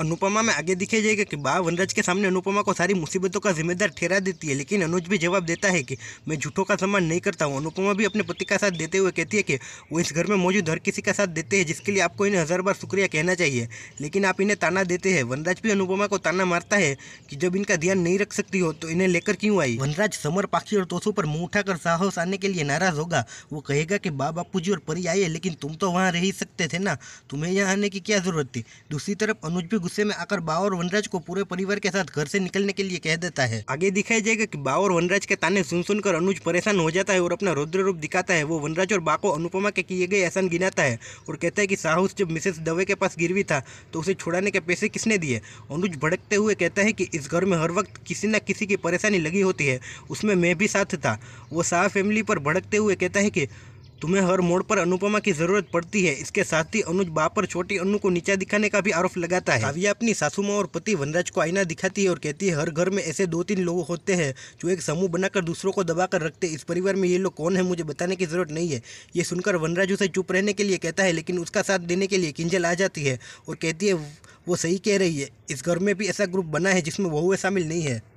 अनुपमा में आगे दिखे जाएगा कि बा वनराज के सामने अनुपमा को सारी मुसीबतों का जिम्मेदार ठहरा देती है लेकिन अनुज भी जवाब देता है कि मैं झूठों का सम्मान नहीं करता हूँ अनुपमा भी अपने पति का साथ देते हुए कहती है कि वो इस घर में मौजूद हर किसी का साथ देते हैं जिसके लिए आपको इन्हें हज़ार बार शुक्रिया कहना चाहिए लेकिन आप इन्हें ताना देते हैं वनराज भी अनुपमा को ताना मारता है कि जब इनका ध्यान नहीं रख सकती हो तो इन्हें लेकर क्यों आई वनराज समर पाखी और तोसों पर मुंह उठाकर साहस आने के लिए नाराज होगा वो कहेगा कि बा बापू और परी आई लेकिन तुम तो वहाँ रह ही सकते थे ना तुम्हें यहाँ आने की क्या जरूरत थी दूसरी तरफ अनुज भी गुस्से में आकर बावर वनराज को पूरे परिवार के साथ घर से निकलने के लिए कह देता है आगे दिखाई जाएगा कि बावर वनराज के ताने सुन सुनकर अनुज परेशान हो जाता है और अपना रुद्र रूप दिखाता है वो वनराज और बा को अनुपमा के किए गए एहसान गिनाता है और कहता है कि साहूस जब मिसेस दवे के पास गिरवी था तो उसे छुड़ाने के पैसे किसने दिए अनुज भड़कते हुए कहता है कि इस घर में हर वक्त किसी न किसी की परेशानी लगी होती है उसमें मैं भी साथ था वो साह फैमिली पर भड़कते हुए कहता है कि तुम्हें हर मोड़ पर अनुपमा की जरूरत पड़ती है इसके साथ ही अनुज बाप पर छोटी अनु को नीचा दिखाने का भी आरोप लगाता है काव्या अपनी सासू माँ और पति वनराज को आईना दिखाती है और कहती है हर घर में ऐसे दो तीन लोग होते हैं जो एक समूह बनाकर दूसरों को दबाकर रखते इस परिवार में ये लोग कौन है मुझे बताने की जरूरत नहीं है ये सुनकर वनराज उसे चुप रहने के लिए कहता है लेकिन उसका साथ देने के लिए किंजल आ जाती है और कहती है वो सही कह रही है इस घर में भी ऐसा ग्रुप बना है जिसमें वह शामिल नहीं है